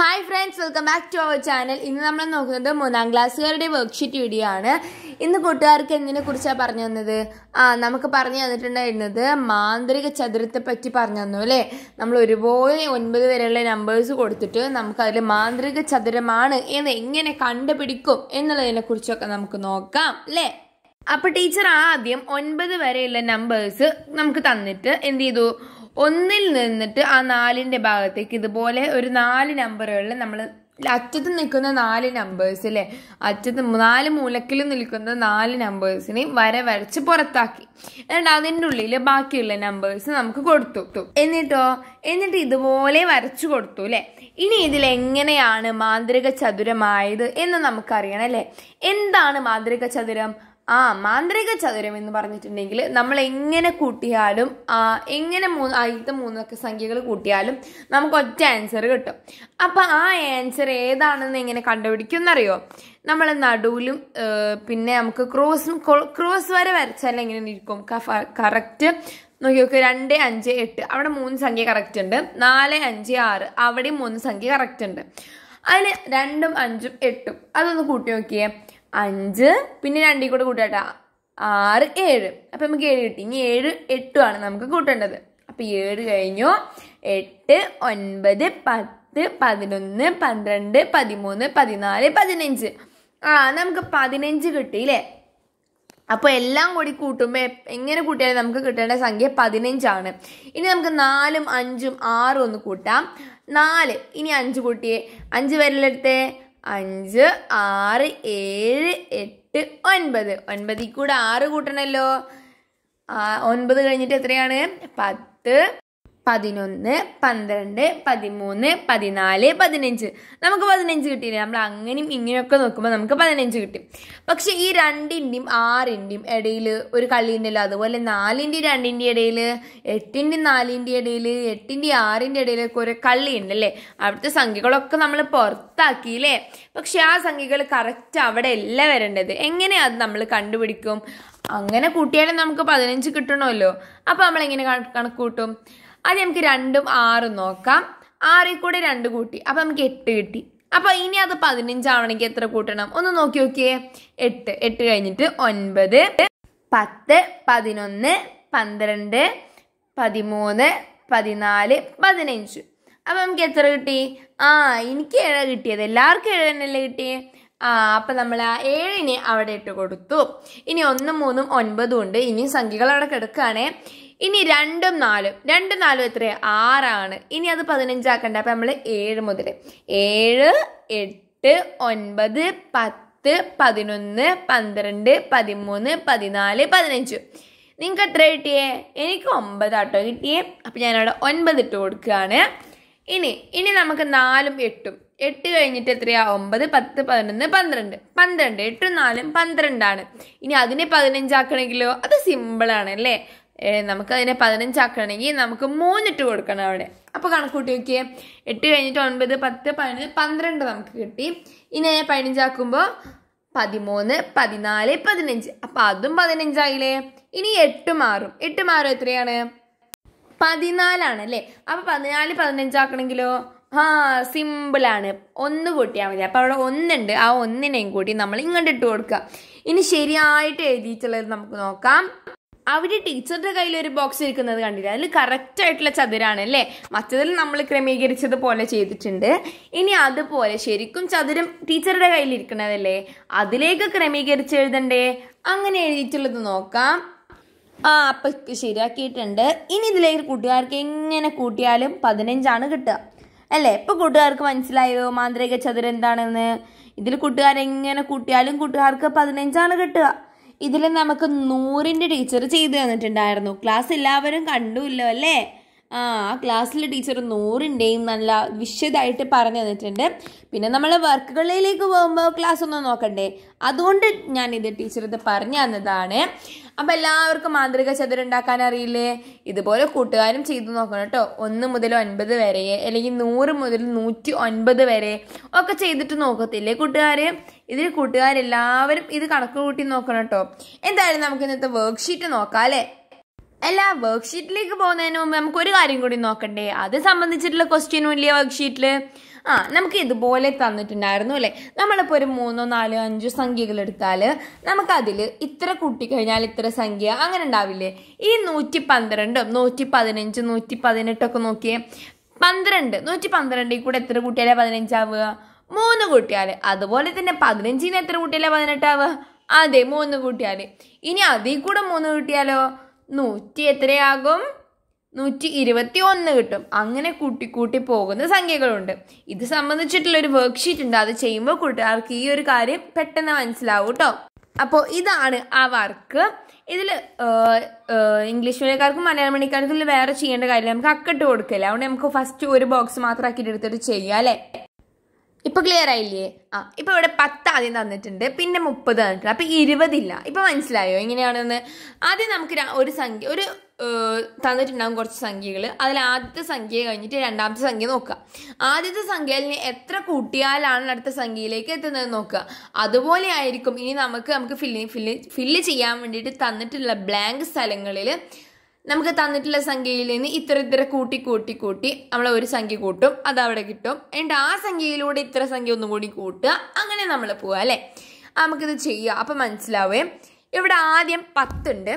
hi friends welcome back to our channel ഇന്ന് നമ്മൾ നോക്കുന്നത് മൂന്നാം ക്ലാസ്സുകാരുടെ വർക്ക്ഷീറ്റ് വീഡിയോ ആണ് ഇന്ന് കൂട്ടുകാർക്ക് എന്തിനെ കുറിച്ചാണ് പറഞ്ഞു തന്നത് ആ നമുക്ക് പറഞ്ഞു തന്നിട്ടുണ്ടായിരുന്നത് മാന്ത്രിക ചതുരത്തെ പറ്റി പറഞ്ഞു തന്നു അല്ലേ നമ്മൾ ഒരുപോലെ ഒൻപത് വരെയുള്ള നമ്പേഴ്സ് കൊടുത്തിട്ട് നമുക്ക് അതിൽ മാന്ത്രിക ചതുരമാണ് എന്ന് എങ്ങനെ കണ്ടുപിടിക്കും എന്നുള്ളതിനെ കുറിച്ചൊക്കെ നമുക്ക് നോക്കാം അല്ലേ അപ്പോൾ ടീച്ചർ ആദ്യം ഒൻപത് വരെയുള്ള നമ്പേഴ്സ് നമുക്ക് തന്നിട്ട് എന്ത് ചെയ്തു ഒന്നിൽ നിന്നിട്ട് ആ നാലിൻ്റെ ഭാഗത്തേക്ക് ഇതുപോലെ ഒരു നാല് നമ്പറുകളിൽ നമ്മൾ അറ്റത്ത് നിൽക്കുന്ന നാല് നമ്പേഴ്സ് അല്ലേ അറ്റത്ത് നാല് മൂലക്കിൽ നിൽക്കുന്ന നാല് നമ്പേഴ്സിനെ വര വരച്ച് പുറത്താക്കി എന്നിട്ട് അതിൻ്റെ ഉള്ളിൽ ബാക്കിയുള്ള നമ്പേഴ്സ് നമുക്ക് കൊടുത്തു എന്നിട്ടോ എന്നിട്ട് ഇതുപോലെ വരച്ചു കൊടുത്തു അല്ലേ ഇനി ഇതിൽ എങ്ങനെയാണ് മാന്ത്രിക ചതുരമായത് എന്ന് നമുക്കറിയണം അല്ലേ എന്താണ് മാന്ത്രിക ചതുരം ആ മാന്ത്രിക ചതുരം എന്ന് പറഞ്ഞിട്ടുണ്ടെങ്കിൽ നമ്മൾ എങ്ങനെ കൂട്ടിയാലും എങ്ങനെ മൂന്ന് ആദ്യത്തെ മൂന്നൊക്കെ സംഖ്യകൾ കൂട്ടിയാലും നമുക്ക് ഒറ്റ ആൻസർ കിട്ടും അപ്പോൾ ആ ആൻസർ ഏതാണെന്ന് എങ്ങനെ എന്നറിയോ നമ്മൾ നടുവിലും പിന്നെ നമുക്ക് ക്രോസ് ക്രോസ് വരെ വരച്ചാൽ എങ്ങനെ ഇരിക്കും കറക്റ്റ് നോക്കി നോക്കി രണ്ട് അഞ്ച് എട്ട് അവിടെ മൂന്ന് സംഖ്യ കറക്റ്റ് ഉണ്ട് നാല് അഞ്ച് ആറ് അവിടെയും മൂന്ന് സംഖ്യ കറക്റ്റ് ഉണ്ട് അതിൽ രണ്ടും അഞ്ചും എട്ടും അതൊന്ന് കൂട്ടി നോക്കിയേ അഞ്ച് പിന്നെ രണ്ടിൽ കൂടെ കൂട്ടാട്ടാ ആറ് ഏഴ് അപ്പം നമുക്ക് ഏഴ് കിട്ടി ഇനി ഏഴ് എട്ടുമാണ് നമുക്ക് കൂട്ടേണ്ടത് അപ്പം ഏഴ് കഴിഞ്ഞു എട്ട് ഒൻപത് പത്ത് പതിനൊന്ന് പന്ത്രണ്ട് പതിമൂന്ന് പതിനാല് പതിനഞ്ച് ആ നമുക്ക് പതിനഞ്ച് കിട്ടി അല്ലേ അപ്പോൾ എല്ലാം കൂടി കൂട്ടുമ്പോൾ എങ്ങനെ കൂട്ടിയാലും നമുക്ക് കിട്ടേണ്ട സംഖ്യ പതിനഞ്ചാണ് ഇനി നമുക്ക് നാലും അഞ്ചും ആറും ഒന്ന് കൂട്ടാം നാല് ഇനി അഞ്ച് കൂട്ടിയേ അഞ്ച് വരലെടുത്തേ അഞ്ച് ആറ് ഏഴ് എട്ട് ഒൻപത് ഒൻപതിൽ കൂടെ ആറ് കൂട്ടണമല്ലോ ഒൻപത് കഴിഞ്ഞിട്ട് എത്രയാണ് പത്ത് പതിനൊന്ന് പന്ത്രണ്ട് പതിമൂന്ന് പതിനാല് പതിനഞ്ച് നമുക്ക് പതിനഞ്ച് കിട്ടിയില്ല നമ്മൾ അങ്ങനെയും ഇങ്ങനെയൊക്കെ നോക്കുമ്പോൾ നമുക്ക് പതിനഞ്ച് കിട്ടും പക്ഷേ ഈ രണ്ടിൻ്റെയും ആറിൻ്റെയും ഇടയിൽ ഒരു കള്ളി ഉണ്ടല്ലോ അതുപോലെ നാലിൻ്റെയും രണ്ടിൻ്റെയും ഇടയിൽ എട്ടിൻ്റെയും നാലിൻ്റെയും ഇടയിൽ എട്ടിൻ്റെയും ആറിൻ്റെ ഇടയിലൊക്കെ കുറേ കള്ളി ഉണ്ടല്ലേ അവിടുത്തെ സംഖ്യകളൊക്കെ നമ്മൾ അല്ലേ പക്ഷേ ആ സംഖ്യകൾ കറക്റ്റ് അവിടെ അല്ല വരേണ്ടത് എങ്ങനെ അത് നമ്മൾ കണ്ടുപിടിക്കും അങ്ങനെ കൂട്ടിയാലും നമുക്ക് പതിനഞ്ച് കിട്ടണമല്ലോ അപ്പോൾ നമ്മൾ എങ്ങനെ കണക്ക് കൂട്ടും അത് നമുക്ക് രണ്ടും ആറും നോക്കാം ആറിൽ കൂടെ രണ്ട് കൂട്ടി അപ്പോൾ നമുക്ക് എട്ട് കിട്ടി അപ്പോൾ ഇനി അത് പതിനഞ്ചാവണമെങ്കിൽ എത്ര കൂട്ടണം ഒന്ന് നോക്കി നോക്കിയേ എട്ട് എട്ട് കഴിഞ്ഞിട്ട് ഒൻപത് പത്ത് പതിനൊന്ന് പന്ത്രണ്ട് പതിമൂന്ന് പതിനാല് പതിനഞ്ച് അപ്പം നമുക്ക് എത്ര കിട്ടി ആ എനിക്ക് ഏഴ കിട്ടിയത് എല്ലാവർക്കും ഏഴ് തന്നെയല്ലേ കിട്ടിയേ ആ അപ്പൊ നമ്മൾ ആ ഏഴിനെ അവിടെ ഇട്ട് കൊടുത്തു ഇനി ഒന്നും മൂന്നും ഒൻപതും ഉണ്ട് ഇനി സംഖ്യകൾ അവിടെ കിടക്കുകയാണെ ഇനി രണ്ടും നാലും രണ്ടും നാലും എത്രയാ ആറാണ് ഇനി അത് പതിനഞ്ചാക്കണ്ട അപ്പൊ നമ്മൾ ഏഴ് മുതൽ ഏഴ് എട്ട് ഒൻപത് പത്ത് പതിനൊന്ന് പന്ത്രണ്ട് പതിമൂന്ന് പതിനാല് പതിനഞ്ച് നിങ്ങൾക്ക് എത്ര കിട്ടിയേ എനിക്ക് ഒമ്പതാട്ടോ കിട്ടിയേ അപ്പൊ ഞാനവിടെ ഒൻപത് ഇട്ട് കൊടുക്കുകയാണ് ഇനി ഇനി നമുക്ക് നാലും എട്ടും എട്ട് കഴിഞ്ഞിട്ട് എത്രയാ ഒമ്പത് പത്ത് പതിനൊന്ന് പന്ത്രണ്ട് പന്ത്രണ്ട് എട്ടും നാലും പന്ത്രണ്ടാണ് ഇനി അതിനെ പതിനഞ്ചാക്കണമെങ്കിലോ അത് സിമ്പിളാണ് അല്ലേ നമുക്ക് അതിനെ പതിനഞ്ചാക്കണമെങ്കിൽ നമുക്ക് മൂന്നിട്ട് കൊടുക്കണം അവിടെ അപ്പൊ കണക്കൂട്ടി നോക്കിയേ എട്ട് കഴിഞ്ഞിട്ട് ഒൻപത് പത്ത് പതിനൊന്ന് പന്ത്രണ്ട് നമുക്ക് കിട്ടി ഇനി പതിനഞ്ചാക്കുമ്പോൾ പതിമൂന്ന് പതിനാല് പതിനഞ്ച് അപ്പൊ അതും പതിനഞ്ചായില്ലേ ഇനി എട്ട് മാറും എട്ട് മാറും എത്രയാണ് പതിനാലാണ് അല്ലേ അപ്പൊ പതിനാല് പതിനഞ്ചാക്കണമെങ്കിലോ ആ സിമ്പിളാണ് ഒന്ന് കൂട്ടിയാൽ മതി അപ്പോൾ അവിടെ ഒന്നുണ്ട് ആ ഒന്നിനെയും കൂട്ടി നമ്മൾ ഇങ്ങോട്ട് ഇട്ട് കൊടുക്കുക ഇനി ശരിയായിട്ട് എഴുതിയിട്ടുള്ളത് നമുക്ക് നോക്കാം അവിടെ ടീച്ചറുടെ കയ്യിൽ ഒരു ബോക്സ് ഇരിക്കുന്നത് കണ്ടില്ല അതിൽ കറക്റ്റ് ആയിട്ടുള്ള ചതുരാണ് അല്ലേ മറ്റതിൽ നമ്മൾ ക്രമീകരിച്ചത് പോലെ ചെയ്തിട്ടുണ്ട് ഇനി അതുപോലെ ശരിക്കും ചതുരം ടീച്ചറുടെ കയ്യിൽ ഇരിക്കുന്നതല്ലേ അതിലേക്ക് ക്രമീകരിച്ച് എഴുതണ്ടേ അങ്ങനെ എഴുതിയിട്ടുള്ളത് നോക്കാം ആ അപ്പം ശരിയാക്കിയിട്ടുണ്ട് ഇനി ഇതിലേക്ക് കൂട്ടുകാർക്ക് എങ്ങനെ കൂട്ടിയാലും പതിനഞ്ചാണ് കിട്ടുക അല്ലേ ഇപ്പം കൂട്ടുകാർക്ക് മനസ്സിലായോ മാന്ത്രിക ചതുരം എന്താണെന്ന് ഇതിൽ കൂട്ടുകാരെങ്ങനെ കൂട്ടിയാലും കൂട്ടുകാർക്ക് പതിനഞ്ചാണ് കിട്ടുക ഇതിൽ നമുക്ക് നൂറിൻ്റെ ടീച്ചർ ചെയ്തു തന്നിട്ടുണ്ടായിരുന്നു ക്ലാസ് എല്ലാവരും കണ്ടുല്ലോ അല്ലേ ആ ആ ക്ലാസ്സിലെ ടീച്ചർ നൂറിൻ്റെയും നല്ല വിശദമായിട്ട് പറഞ്ഞു തന്നിട്ടുണ്ട് പിന്നെ നമ്മൾ വർക്കുകളിലേക്ക് പോകുമ്പോൾ ക്ലാസ് ഒന്നും നോക്കണ്ടേ അതുകൊണ്ട് ഇത് ടീച്ചർ ഇത് പറഞ്ഞു തന്നതാണ് അപ്പോൾ എല്ലാവർക്കും മാന്ത്രിക ഉണ്ടാക്കാൻ അറിയില്ലേ ഇതുപോലെ കൂട്ടുകാരും ചെയ്തു നോക്കണം കേട്ടോ ഒന്ന് മുതൽ ഒൻപത് വരെ അല്ലെങ്കിൽ നൂറ് മുതൽ നൂറ്റി ഒൻപത് വരെ ഒക്കെ ചെയ്തിട്ട് നോക്കത്തില്ലേ കൂട്ടുകാർ ഇതിൽ കൂട്ടുകാരെല്ലാവരും ഇത് കണക്ക് കൂട്ടി നോക്കണം കേട്ടോ എന്തായാലും നമുക്ക് ഇന്നത്തെ വർക്ക്ഷീറ്റ് നോക്കാം അല്ലേ അല്ല വർക്ക്ഷീറ്റിലേക്ക് പോകുന്നതിന് മുമ്പ് നമുക്കൊരു കാര്യം കൂടി നോക്കണ്ടേ അത് സംബന്ധിച്ചിട്ടുള്ള ക്വസ്റ്റ്യനും ഇല്ല വർക്ക്ഷീറ്റിൽ ആ നമുക്ക് ഇതുപോലെ തന്നിട്ടുണ്ടായിരുന്നു അല്ലേ നമ്മളിപ്പോൾ ഒരു മൂന്നോ നാലോ അഞ്ചോ സംഖ്യകൾ എടുത്താൽ നമുക്കതിൽ ഇത്ര കുട്ടി കഴിഞ്ഞാൽ ഇത്ര സംഖ്യ അങ്ങനെ ഉണ്ടാവില്ലേ ഈ നൂറ്റി പന്ത്രണ്ടും നൂറ്റി പതിനഞ്ച് നൂറ്റി പതിനെട്ടൊക്കെ നോക്കിയേ പന്ത്രണ്ട് നൂറ്റി പന്ത്രണ്ടിൽ കൂടെ എത്ര കൂട്ടിയാലേ പതിനഞ്ചാവുക മൂന്ന് കൂട്ടിയാൽ അതുപോലെ തന്നെ പതിനഞ്ചിന് എത്ര കൂട്ടിയാലേ പതിനെട്ടാവുക അതെ മൂന്ന് കൂട്ടിയാൽ ഇനി അതിൽ കൂടെ മൂന്ന് കൂട്ടിയാലോ നൂറ്റി എത്രയാകും നൂറ്റി ഇരുപത്തി ഒന്ന് കിട്ടും അങ്ങനെ കൂട്ടി കൂട്ടി പോകുന്ന സംഖ്യകളുണ്ട് ഇത് സംബന്ധിച്ചിട്ടുള്ള ഒരു വർക്ക്ഷീറ്റ് ഉണ്ട് അത് ചെയ്യുമ്പോൾ കൂട്ടുകാർക്ക് ഈ ഒരു കാര്യം പെട്ടെന്ന് മനസ്സിലാവും കേട്ടോ അപ്പോൾ ഇതാണ് ആ വർക്ക് ഇതിൽ ഇംഗ്ലീഷ് മീഡിയക്കാർക്കും മലയാളം മണിക്കാർക്കും വേറെ ചെയ്യേണ്ട കാര്യം നമുക്ക് അക്കട്ട് കൊടുക്കില്ല അതുകൊണ്ട് നമുക്ക് ഫസ്റ്റ് ഒരു ബോക്സ് മാത്രം ആക്കിയിട്ട് എടുത്തിട്ട് ചെയ്യാം അല്ലേ ഇപ്പോൾ ക്ലിയർ ആയില്ലേ ആ ഇപ്പൊ ഇവിടെ പത്ത് ആദ്യം തന്നിട്ടുണ്ട് പിന്നെ മുപ്പത് തന്നിട്ടുണ്ട് അപ്പൊ ഇരുപതില്ല ഇപ്പൊ മനസ്സിലായോ എങ്ങനെയാണെന്ന് ആദ്യം നമുക്ക് ഒരു സംഖ്യ ഒരു തന്നിട്ടുണ്ടാകും കുറച്ച് സംഖ്യകൾ അതിൽ ആദ്യത്തെ സംഖ്യ കഴിഞ്ഞിട്ട് രണ്ടാമത്തെ സംഖ്യ നോക്കുക ആദ്യത്തെ സംഖ്യയിൽ എത്ര കൂട്ടിയാലാണ് അടുത്ത സംഖ്യയിലേക്ക് എത്തുന്നത് നോക്കുക അതുപോലെ ആയിരിക്കും ഇനി നമുക്ക് നമുക്ക് ഫില്ല് ഫില്ല് ഫില്ല് ചെയ്യാൻ വേണ്ടിയിട്ട് തന്നിട്ടുള്ള ബ്ലാങ്ക് സ്ഥലങ്ങളിൽ നമുക്ക് തന്നിട്ടുള്ള സംഖ്യയിൽ നിന്ന് ഇത്ര ഇത്ര കൂട്ടി കൂട്ടി കൂട്ടി നമ്മൾ ഒരു സംഖ്യ കൂട്ടും അത് അവിടെ കിട്ടും എന്നിട്ട് ആ സംഖ്യയിലൂടെ ഇത്ര സംഖ്യ ഒന്നും കൂടി കൂട്ടുക അങ്ങനെ നമ്മൾ പോവാം അല്ലേ നമുക്കിത് ചെയ്യുക അപ്പം മനസ്സിലാവുകയും ഇവിടെ ആദ്യം പത്തുണ്ട്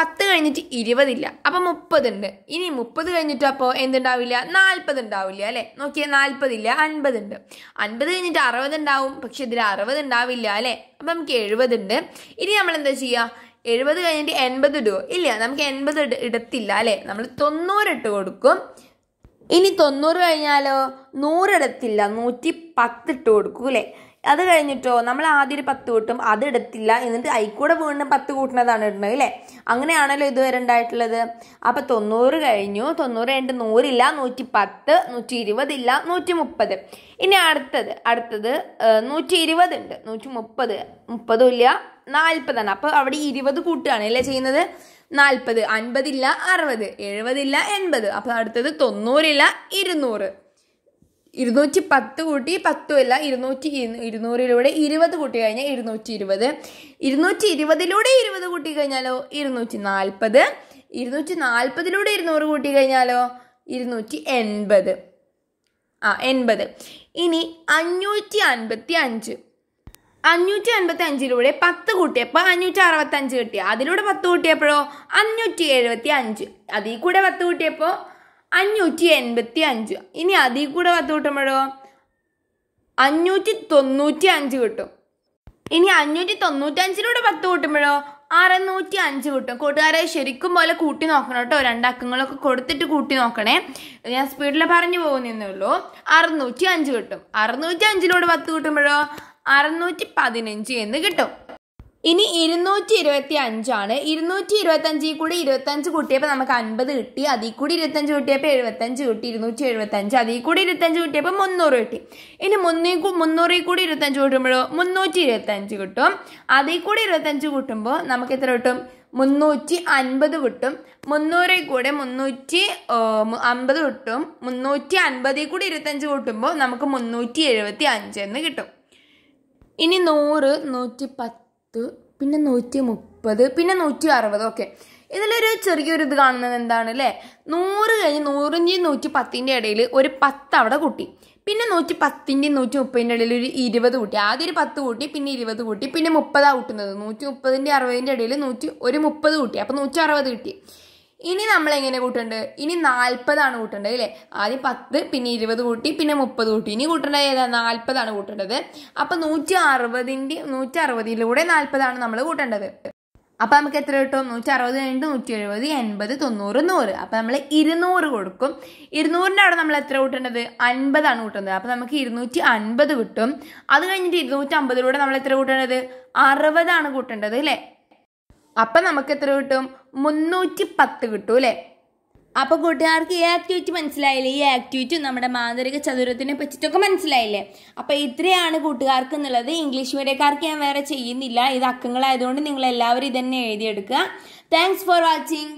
പത്ത് കഴിഞ്ഞിട്ട് ഇരുപതില്ല അപ്പം മുപ്പതുണ്ട് ഇനി മുപ്പത് കഴിഞ്ഞിട്ട് അപ്പോൾ എന്തുണ്ടാവില്ല നാൽപ്പത് ഉണ്ടാവില്ല അല്ലേ നോക്കിയാൽ നാൽപ്പതില്ല അൻപതുണ്ട് അൻപത് കഴിഞ്ഞിട്ട് അറുപത് ഉണ്ടാവും പക്ഷെ ഇതിൽ അറുപത് ഉണ്ടാവില്ല അല്ലേ അപ്പം നമുക്ക് എഴുപതുണ്ട് ഇനി നമ്മൾ എന്താ ചെയ്യുക എഴുപത് കഴിഞ്ഞിട്ട് എൺപത് ഇടുവോ ഇല്ല നമുക്ക് എൺപത് ഇടത്തില്ല അല്ലേ നമ്മൾ തൊണ്ണൂറ് ഇട്ട് കൊടുക്കും ഇനി തൊണ്ണൂറ് കഴിഞ്ഞാലോ നൂറിടത്തില്ല നൂറ്റി പത്തിട്ട് കൊടുക്കും അല്ലേ അത് കഴിഞ്ഞിട്ടോ നമ്മൾ ആദ്യം ഒരു പത്ത് കൂട്ടും അത് എടുത്തില്ല എന്നിട്ട് അയിക്കൂടെ വീണ്ടും പത്ത് കൂട്ടുന്നതാണ് ഇടുന്നത് അല്ലേ അങ്ങനെയാണല്ലോ ഇതുവരെ ഉണ്ടായിട്ടുള്ളത് അപ്പം തൊണ്ണൂറ് കഴിഞ്ഞു തൊണ്ണൂറ് കഴിഞ്ഞിട്ട് നൂറില്ല നൂറ്റി പത്ത് നൂറ്റി ഇരുപതില്ല നൂറ്റി മുപ്പത് ഇനി അടുത്തത് അടുത്തത് നൂറ്റി ഇരുപതുണ്ട് നൂറ്റി മുപ്പത് മുപ്പതും ഇല്ല നാൽപ്പതാണ് അപ്പോൾ അവിടെ ഇരുപത് കൂട്ടുകയാണ് അല്ലേ ചെയ്യുന്നത് നാൽപ്പത് അൻപതില്ല അറുപത് എഴുപതില്ല എൺപത് അപ്പം അടുത്തത് തൊണ്ണൂറില്ല ഇരുന്നൂറ് ഇരുന്നൂറ്റി പത്ത് കൂട്ടി പത്തുമല്ല ഇരുന്നൂറ്റി ഇരുന്നൂറിലൂടെ ഇരുപത് കൂട്ടി കഴിഞ്ഞാൽ ഇരുന്നൂറ്റി ഇരുപത് ഇരുന്നൂറ്റി ഇരുപതിലൂടെ ഇരുപത് കൂട്ടി കഴിഞ്ഞാലോ ഇരുന്നൂറ്റി നാൽപ്പത് ഇരുന്നൂറ്റി നാൽപ്പതിലൂടെ ഇരുന്നൂറ് കൂട്ടി കഴിഞ്ഞാലോ ഇരുന്നൂറ്റി എൺപത് ആ എൺപത് ഇനി അഞ്ഞൂറ്റി അൻപത്തി അഞ്ച് അഞ്ഞൂറ്റി അൻപത്തി അഞ്ചിലൂടെ പത്ത് കൂട്ടിയപ്പോൾ അഞ്ഞൂറ്റി അറുപത്തഞ്ച് കിട്ടി അതിലൂടെ പത്ത് കൂട്ടിയപ്പോഴോ അഞ്ഞൂറ്റി എഴുപത്തി അഞ്ച് അതിൽ കൂടെ പത്ത് കൂട്ടിയപ്പോൾ അഞ്ഞൂറ്റി എൺപത്തി അഞ്ച് ഇനി അതിൽ കൂടെ പത്ത് കിട്ടുമ്പോഴോ അഞ്ഞൂറ്റി തൊണ്ണൂറ്റി അഞ്ച് കിട്ടും ഇനി അഞ്ഞൂറ്റി തൊണ്ണൂറ്റി അഞ്ചിലൂടെ പത്ത് കിട്ടുമ്പോഴോ അറുന്നൂറ്റി അഞ്ച് കിട്ടും കൂട്ടുകാരെ ശരിക്കും പോലെ കൂട്ടി നോക്കണം കേട്ടോ രണ്ടക്കങ്ങളൊക്കെ കൊടുത്തിട്ട് കൂട്ടി നോക്കണേ ഞാൻ സ്പീഡിൽ പറഞ്ഞു പോകുന്നേ ഉള്ളൂ അറുന്നൂറ്റി അഞ്ച് കിട്ടും അറുന്നൂറ്റി അഞ്ചിലൂടെ പത്ത് കിട്ടുമ്പോഴോ അറുന്നൂറ്റി പതിനഞ്ച് എന്ന് കിട്ടും ഇനി ഇരുന്നൂറ്റി ഇരുപത്തി അഞ്ചാണ് ഇരുന്നൂറ്റി ഇരുപത്തി അഞ്ചിൽ കൂടി ഇരുപത്തഞ്ച് കൂട്ടിയപ്പോൾ നമുക്ക് അൻപത് കിട്ടി അതിൽ കൂടി ഇരുപത്തഞ്ച് കൂട്ടിയപ്പോൾ എഴുപത്തഞ്ച് കിട്ടി ഇരുന്നൂറ്റി എഴുപത്തഞ്ച് അതിൽ കൂടി ഇരുപത്തഞ്ച് കൂട്ടിയപ്പോൾ മുന്നൂറ് കിട്ടി ഇനി മുന്നൂ മുന്നൂറിൽ കൂടി ഇരുപത്തഞ്ച് കൂട്ടുമ്പോഴോ മുന്നൂറ്റി ഇരുപത്തഞ്ച് കിട്ടും അതിൽ കൂടി ഇരുപത്തഞ്ച് കൂട്ടുമ്പോൾ നമുക്ക് എത്ര കിട്ടും മുന്നൂറ്റി അൻപത് കിട്ടും മുന്നൂറിൽ കൂടെ മുന്നൂറ്റി അമ്പത് കിട്ടും മുന്നൂറ്റി അൻപതിൽ കൂടി ഇരുപത്തഞ്ച് കൂട്ടുമ്പോൾ നമുക്ക് മുന്നൂറ്റി എഴുപത്തി അഞ്ച് എന്ന് കിട്ടും ഇനി നൂറ് നൂറ്റി പത്ത് പിന്നെ നൂറ്റി മുപ്പത് പിന്നെ നൂറ്റി അറുപത് ഓക്കെ ഇതിലൊരു ചെറിയൊരു ഇത് കാണുന്നത് എന്താണ് അല്ലേ നൂറ് കഴിഞ്ഞ് നൂറിൻ്റെയും നൂറ്റി പത്തിൻ്റെ ഇടയിൽ ഒരു പത്ത് അവിടെ കൂട്ടി പിന്നെ നൂറ്റി പത്തിൻ്റെയും നൂറ്റി മുപ്പതിൻ്റെ ഇടയിൽ ഒരു ഇരുപത് കൂട്ടി ആദ്യം ഒരു പത്ത് കൂട്ടി പിന്നെ ഇരുപത് കൂട്ടി പിന്നെ മുപ്പതാണ് കൂട്ടുന്നത് നൂറ്റി മുപ്പതിൻ്റെ അറുപതിൻ്റെ ഇടയിൽ നൂറ്റി ഒരു മുപ്പത് കൂട്ടി അപ്പോൾ നൂറ്റി അറുപത് കിട്ടി ഇനി നമ്മൾ എങ്ങനെ കൂട്ടുണ്ട് ഇനി നാൽപ്പതാണ് കൂട്ടേണ്ടത് അല്ലേ ആദ്യം പത്ത് പിന്നെ ഇരുപത് കൂട്ടി പിന്നെ മുപ്പത് കൂട്ടി ഇനി കൂട്ടേണ്ടത് ഏതാ നാൽപ്പതാണ് കൂട്ടേണ്ടത് അപ്പം നൂറ്റി അറുപതിൻ്റെ നൂറ്റി അറുപതിലൂടെ നാൽപ്പതാണ് നമ്മൾ കൂട്ടേണ്ടത് അപ്പം നമുക്ക് എത്ര കിട്ടും നൂറ്റി അറുപത് രണ്ട് നൂറ്റി എഴുപത് എൺപത് തൊണ്ണൂറ് നൂറ് അപ്പം നമ്മൾ ഇരുന്നൂറ് കൊടുക്കും ഇരുന്നൂറിൻ്റെ അവിടെ നമ്മൾ എത്ര കൂട്ടേണ്ടത് അൻപതാണ് കൂട്ടേണ്ടത് അപ്പം നമുക്ക് ഇരുന്നൂറ്റി അൻപത് കിട്ടും അത് കഴിഞ്ഞിട്ട് ഇരുന്നൂറ്റി അമ്പതിലൂടെ നമ്മൾ എത്ര കൂട്ടേണ്ടത് അറുപതാണ് കൂട്ടേണ്ടത് അല്ലേ അപ്പം നമുക്ക് എത്ര കിട്ടും മുന്നൂറ്റി പത്ത് കിട്ടും അല്ലേ അപ്പോൾ കൂട്ടുകാർക്ക് ഈ ആക്ടിവിറ്റി മനസ്സിലായില്ലേ ഈ ആക്ടിവിറ്റി നമ്മുടെ മാന്ത്രിക ചതുരത്തിനെ പറ്റിയിട്ടൊക്കെ മനസ്സിലായില്ലേ അപ്പോൾ ഇത്രയാണ് കൂട്ടുകാർക്ക് എന്നുള്ളത് ഇംഗ്ലീഷ് മീഡിയക്കാർക്ക് ഞാൻ വേറെ ചെയ്യുന്നില്ല ഇത് അക്കങ്ങളായതുകൊണ്ട് നിങ്ങൾ എല്ലാവരും ഇതന്നെ എഴുതിയെടുക്കുക താങ്ക്സ് ഫോർ വാച്ചിങ്